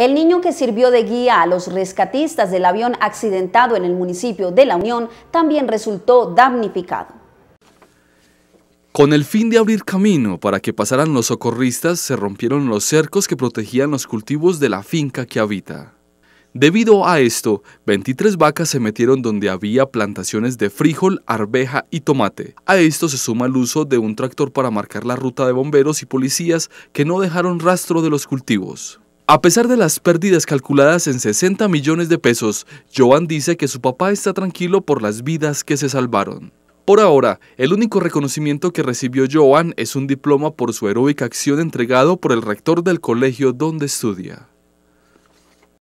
El niño que sirvió de guía a los rescatistas del avión accidentado en el municipio de La Unión también resultó damnificado. Con el fin de abrir camino para que pasaran los socorristas, se rompieron los cercos que protegían los cultivos de la finca que habita. Debido a esto, 23 vacas se metieron donde había plantaciones de frijol, arveja y tomate. A esto se suma el uso de un tractor para marcar la ruta de bomberos y policías que no dejaron rastro de los cultivos. A pesar de las pérdidas calculadas en 60 millones de pesos, Joan dice que su papá está tranquilo por las vidas que se salvaron. Por ahora, el único reconocimiento que recibió Joan es un diploma por su heroica acción entregado por el rector del colegio donde estudia.